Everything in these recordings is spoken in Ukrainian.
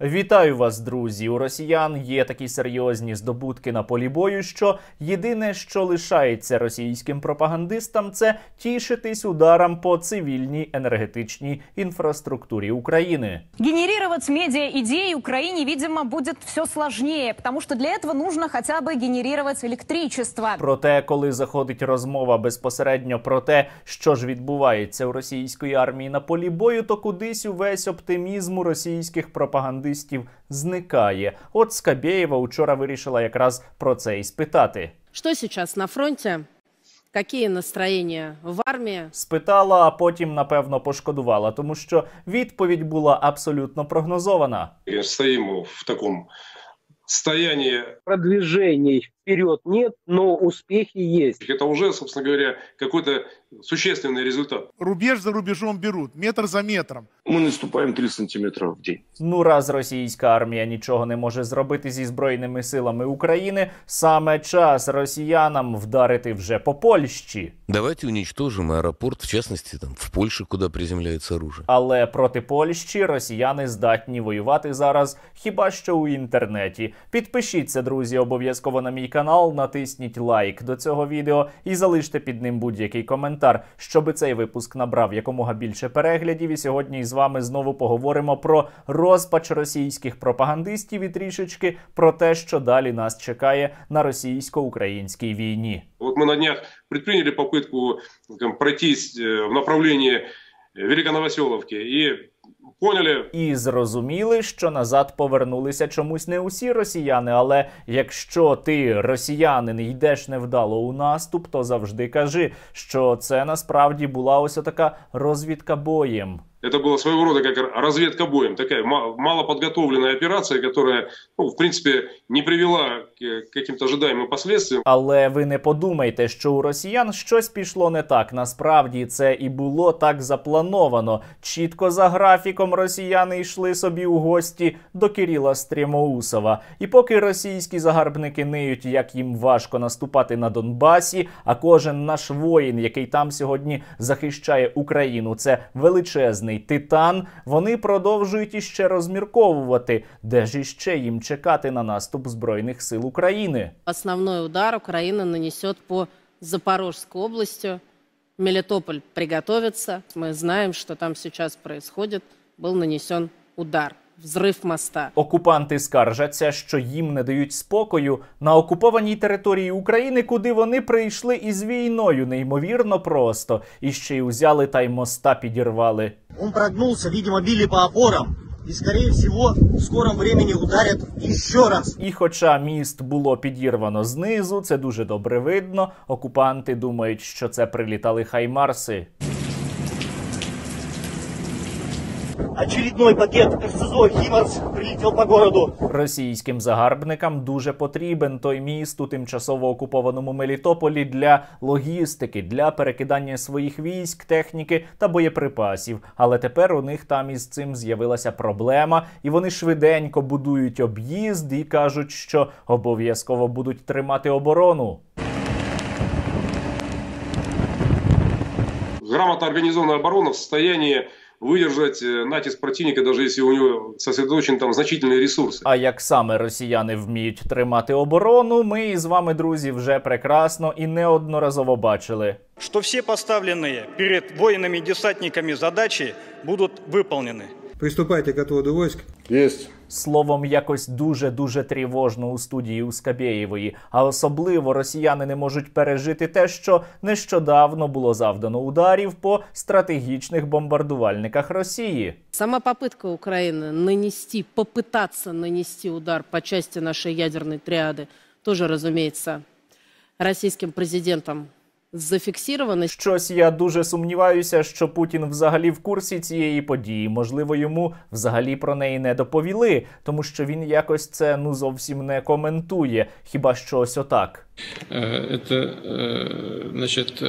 Вітаю вас, друзі! У росіян є такі серйозні здобутки на полі бою, що єдине, що лишається російським пропагандистам, це тішитись ударом по цивільній енергетичній інфраструктурі України. Генерувати медіа ідеї Україні, видимо, буде все складніше, тому що для цього потрібно хоча б генерувати електричество. Проте, коли заходить розмова безпосередньо про те, що ж відбувається у російської армії на полі бою, то кудись увесь оптимізм у російських пропагандистів буддистів зникає. От Скабєєва учора вирішила якраз про це і спитати. Що зараз на фронті? Які настроєння в армії? Спитала, а потім напевно пошкодувала, тому що відповідь була абсолютно прогнозована. Стоїмо в такому стані продвіжень вперед нет, но успехи есть. Это уже, собственно говоря, какой-то существенный результат. Рубеж за рубежом берут, метр за метром. Ми наступаємо 3 сантиметри в день. Ну раз російська армія нічого не може зробити зі збройними силами України. Саме час росіянам вдарити вже по Польщі. Давайте унічтожимо аеропорт, в частності там в Польщі, куди приземляється оружие. Але проти Польщі росіяни здатні воювати зараз. Хіба що у інтернеті? Підпишіться, друзі, обов'язково на мій канал, натисніть лайк до цього відео і залиште під ним будь-який коментар, щоби цей випуск набрав якомога більше переглядів. І сьогодні з вами знову поговоримо про розпач російських пропагандистів і трішечки про те, що далі нас чекає на російсько-українській війні. От ми на днях предприняли попытку там, пройтись е, в направлении е, Великоновоселовки і Поняли? і зрозуміли, що назад повернулися чомусь не усі росіяни. Але якщо ти росіянин і йдеш невдало у наступ, то завжди кажи, що це насправді була ось така розвідка боєм. Это было своего рода как разведка боем, такая малоподготовленная операция, которая, ну, в принципі, не привела к каким-то ожидаемым последствиям. Але ви не подумайте, що у росіян щось пішло не так. Насправді це і було так заплановано. Чітко за графіком росіяни йшли собі у гості до Кирила Стрімоусова. І поки російські загарбники ниють, як їм важко наступати на Донбасі, а кожен наш воїн, який там сьогодні захищає Україну, це величезний. Чорний Титан, вони продовжують іще розмірковувати, де ж іще їм чекати на наступ збройних сил України. Основний удар Україна нанесе по Запорожській області. Мелітополь приготовиться. Ми знаємо, що там сейчас происходит. Був нанесен удар взрив моста. Окупанти скаржаться, що їм не дають спокою на окупованій території України, куди вони прийшли із війною, неймовірно просто і ще й узяли та й моста підірвали. Він прогнувся, видимо, били по опорам. І скоріше всього, в скором времени ударять ще раз. І, хоча міст було підірвано знизу, це дуже добре видно. Окупанти думають, що це прилітали хаймарси. Очередной пакет РСЗО «Хімарс» прилетел по городу. Російським загарбникам дуже потрібен той міст у тимчасово окупованому Мелітополі для логістики, для перекидання своїх військ, техніки та боєприпасів. Але тепер у них там із цим з'явилася проблема, і вони швиденько будують об'їзд і кажуть, що обов'язково будуть тримати оборону. Грамотно організована оборона в состоянии выдержать э, натиск противника, даже если у него сосредоточен там значительні ресурси. А як саме росіяни вміють тримати оборону, ми із вами, друзі, вже прекрасно і неодноразово бачили. Що всі поставлені перед воїнами-десантниками задачі будуть виконані. Приступайте к отводу войск. Есть. Словом, якось дуже дуже тривожно у студії у Скабєєвої. А особливо росіяни не можуть пережити те, що нещодавно було завдано ударів по стратегічних бомбардувальниках Росії. Сама попытка Украины нанести, попытаться нанести удар по части нашої ядерної тріади, тоже, розуміється російським президентом зафіксіровано. Щось я дуже сумніваюся, що Путін взагалі в курсі цієї події. Можливо, йому взагалі про неї не доповіли, тому що він якось це ну зовсім не коментує. Хіба що ось отак. Е, це, е, значить,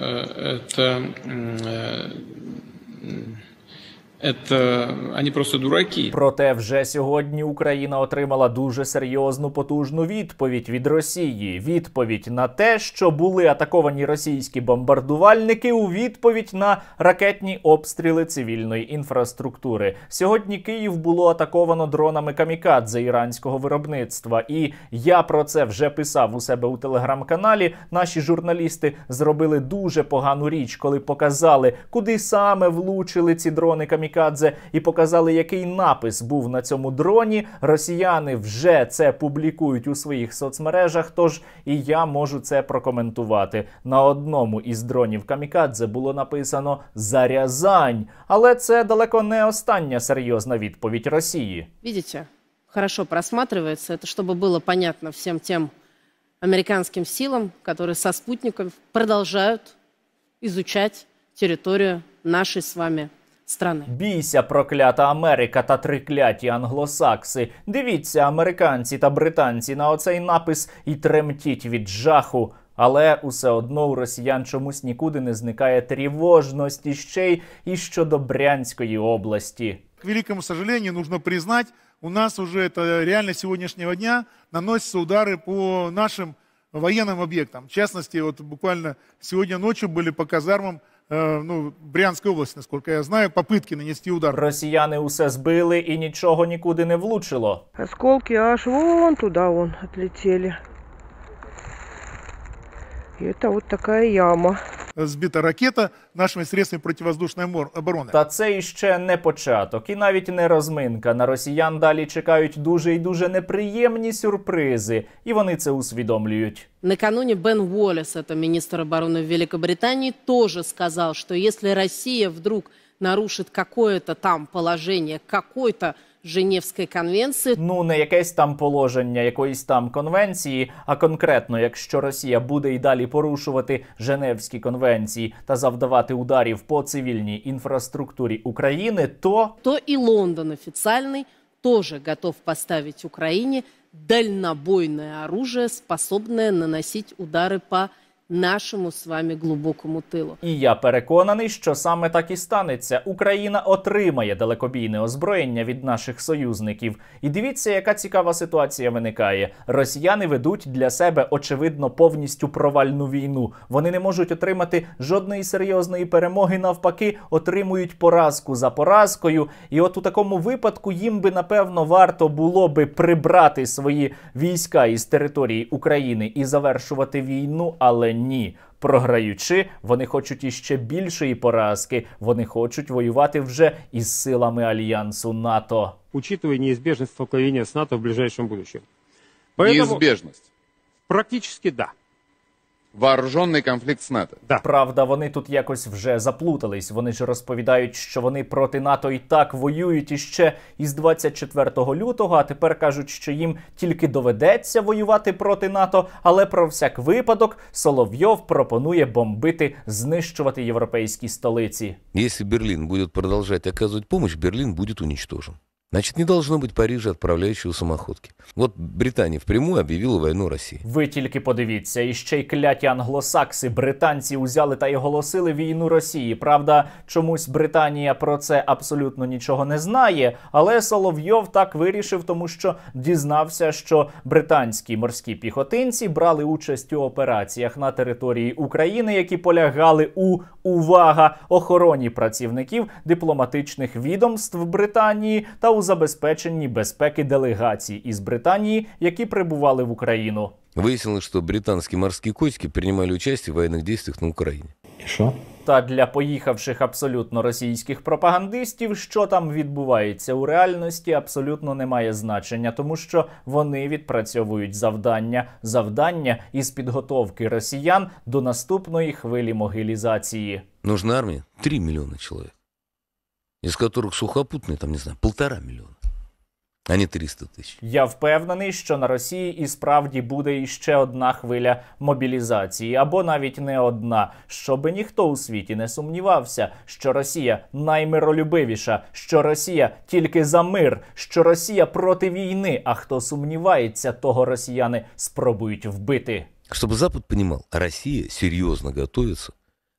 е, це... Это они просто дураки. Проте вже сьогодні Україна отримала дуже серйозну потужну відповідь від Росії. Відповідь на те, що були атаковані російські бомбардувальники у відповідь на ракетні обстріли цивільної інфраструктури. Сьогодні Київ було атаковано дронами камікадзе іранського виробництва. І я про це вже писав у себе у телеграм-каналі. Наші журналісти зробили дуже погану річ, коли показали, куди саме влучили ці дрони камікадзе. Камікадзе і показали, який напис був на цьому дроні. Росіяни вже це публікують у своїх соцмережах. Тож і я можу це прокоментувати. На одному із дронів Камікадзе було написано Зарязань, але це далеко не остання серйозна відповідь Росії. Бачите, хорошо просматривається, це щоб було понятно всім тим американським силам, які со спутників продовжують изучать территорию нашей с вами страны. Бійся, проклята Америка та трикляті англосакси. Дивіться, американці та британці на оцей напис і тремтіть від жаху. Але усе одно у росіян чомусь нікуди не зникає тривожності ще й і щодо Брянської області. К великому сожалению, нужно признать, у нас уже это реально сегодняшнего дня наносятся удары по нашим военным объектам. В частности, вот буквально сегодня ночью были по казармам Е, ну, Брянської області, наскільки я знаю, попитки нанести удар. Росіяни усе збили і нічого нікуди не влучило. Осколки аж вон туди вон відлетіли. І це от така яма. Е, збита ракета нашими средствами противоздушної оборони. Та це іще не початок, і навіть не розминка. На росіян далі чекають дуже і дуже неприємні сюрпризи, і вони це усвідомлюють. Накануне Бен Уоллес, это министр обороны Великобритании, тоже сказал, что если Россия вдруг нарушит какое-то там положение, какой-то Женевської конвенції. Ну не якесь там положення, якоїсь там конвенції, а конкретно, якщо Росія буде і далі порушувати Женевські конвенції та завдавати ударів по цивільній інфраструктурі України, то то і Лондон офіційний теж готов поставити Україні дальнобойне оружие, способне наносити удари по нашому з вами глибокому тилу. І я переконаний, що саме так і станеться. Україна отримає далекобійне озброєння від наших союзників. І дивіться, яка цікава ситуація виникає. Росіяни ведуть для себе очевидно повністю провальну війну. Вони не можуть отримати жодної серйозної перемоги. Навпаки, отримують поразку за поразкою. І от у такому випадку їм би напевно варто було би прибрати свої війська із території України і завершувати війну, але ні. Програючи, вони хочуть іще більшої поразки. Вони хочуть воювати вже із силами альянсу НАТО. Учитывая неизбежность столкновения с НАТО в ближайшем будущем. Поэтому... Неизбежность? Практически да вооружений конфлікт з НАТО. Да. Правда, вони тут якось вже заплутались. Вони ж розповідають, що вони проти НАТО і так воюють іще із 24 лютого. А тепер кажуть, що їм тільки доведеться воювати проти НАТО, але про всяк випадок Соловйов пропонує бомбити, знищувати європейські столиці. Якщо Берлін буде продовжувати оказувати допомогу, Берлін буде унічтожен. Значит, не должно быть Парижа, отправляючого самоходки. От Британія впряму об'явила війну Росії. Ви тільки подивіться, і ще й кляті англосакси, британці узяли та й оголосили війну Росії. Правда, чомусь Британія про це абсолютно нічого не знає. Але Соловйов так вирішив, тому що дізнався, що британські морські піхотинці брали участь у операціях на території України, які полягали у увага охороні працівників дипломатичних відомств Британії та у забезпеченні безпеки делегацій із Британії, які прибували в Україну. вияснили, що британські морські котики приймали участь у воєнних діях на Україні. І що? Та для поїхавших абсолютно російських пропагандистів, що там відбувається у реальності, абсолютно немає значення, тому що вони відпрацьовують завдання завдання із підготовки росіян до наступної хвилі могилізації. Нужна армія три мільйони чоловік із которых сухопутний, там не знаю, полтора мільйона. А не 300 тисяч. Я впевнений, що на Росії і справді буде іще одна хвиля мобілізації, або навіть не одна, Щоб ніхто у світі не сумнівався, що Росія наймиролюбивіша, що Росія тільки за мир, що Росія проти війни. А хто сумнівається, того росіяни спробують вбити. Щоб Запад розумів, Росія серйозно готується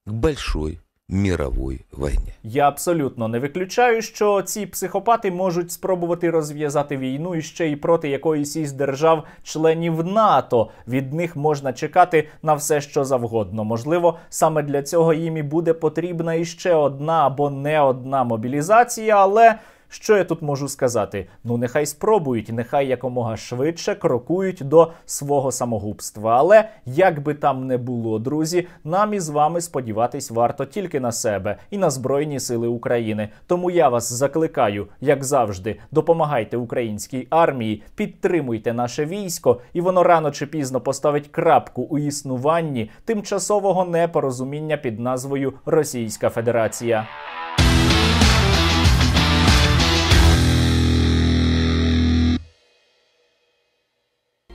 к большой Мірової війні. Я абсолютно не виключаю, що ці психопати можуть спробувати розв'язати війну і ще й проти якоїсь із держав-членів НАТО. Від них можна чекати на все, що завгодно. Можливо, саме для цього їм і буде потрібна іще одна або не одна мобілізація, але. Що я тут можу сказати? Ну нехай спробують, нехай якомога швидше крокують до свого самогубства. Але як би там не було, друзі, нам із вами сподіватись варто тільки на себе і на Збройні Сили України. Тому я вас закликаю, як завжди, допомагайте українській армії, підтримуйте наше військо, і воно рано чи пізно поставить крапку у існуванні тимчасового непорозуміння під назвою Російська Федерація.